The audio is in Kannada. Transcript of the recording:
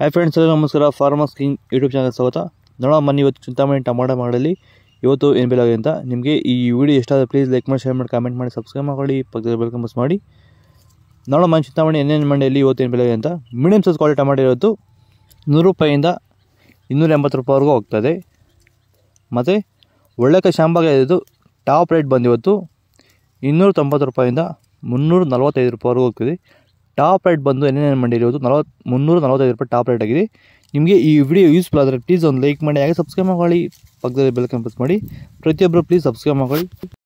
ಹಾಯ್ ಫ್ರೆಂಡ್ಸ್ ಎಲ್ಲ ನಮಸ್ಕಾರ ಫಾರ್ಮರ್ಸ್ ಕಿಂಗ್ ಯೂಟ್ಯೂಬ್ ಚಾನಲ್ ಸ್ವಾಗತ ನೋಡೋಣ ಮನೆ ಇವತ್ತು ಚಿಂತಾಮಣಿ ಟಮಾಟೋ ಮಾಡಲಿ ಇವತ್ತು ಏನು ಬೇಲಾಗಿದೆ ಅಂತ ನಿಮಗೆ ಈ ವಿಡಿಯೋ ಆದರೆ ಪ್ಲೀಸ್ ಲೈಕ್ ಮಾಡಿ ಶೇರ್ ಮಾಡಿ ಕಾಮೆಂಟ್ ಮಾಡಿ ಸಬ್ಸ್ಕ್ರೈಬ್ ಮಾಡಿ ಪಕ್ಕದಲ್ಲಿ ಬೆಲ್ಕಮ್ ಬಸ್ ಮಾಡಿ ನೋಡೋಣ ಮನೆ ಚಿಂತಾಮಣಿ ಎನ್ನೇನು ಮಂಡಿಯಲ್ಲಿ ಇವತ್ತು ಏನು ಬೆಲೆ ಅಂತ ಮೀಡಿಯಮ್ ಸೈಜ್ ಕ್ವಾಲಿಟಿ ಟಮಾಟೋ ಇವತ್ತು ನೂರು ರೂಪಾಯಿಂದ ಇನ್ನೂರ ಎಂಬತ್ತು ರೂಪಾಯಿವರೆಗೂ ಹೋಗ್ತದೆ ಮತ್ತು ಒಳ್ಳೆ ಶಾಂಬಾಗೆ ಇದು ಟಾಪ್ ರೇಟ್ ಬಂದಿವತ್ತು ಇನ್ನೂರ ತೊಂಬತ್ತು ರೂಪಾಯಿಂದ ಮುನ್ನೂರ ನಲ್ವತ್ತೈದು ರೂಪಾಯಿವರೆಗೂ ಹೋಗ್ತದೆ ಟಾಪ್ ರೇಟ್ ಬಂದು ಏನೇನು ಮಾಡಿರೋದು ನಲವತ್ತು ಮುನ್ನೂರ ನಲವತ್ತೈದು ರೂಪಾಯಿ ಟಾಪ್ ರೇಟ್ ಆಗಿದೆ ನಿಮಗೆ ಈ ವಿಡಿಯೋ ಯೂಸ್ಫುಲ್ ಆದರೆ ಪ್ಲೀಸ್ ಒಂದು ಲೈಕ್ ಮಾಡಿ ಹಾಗೆ ಸಬ್ಸ್ಕ್ರೈಬ್ ಮಾಡಿ ಪಕ್ಕದಲ್ಲಿ ಬೆಲ್ ಕಂಪ್ರೆಸ್ ಮಾಡಿ ಪ್ರತಿಯೊಬ್ಬರು ಪ್ಲೀಸ್ ಸಬ್ಸ್ಕ್ರೈಬ್ ಮಾಡಿ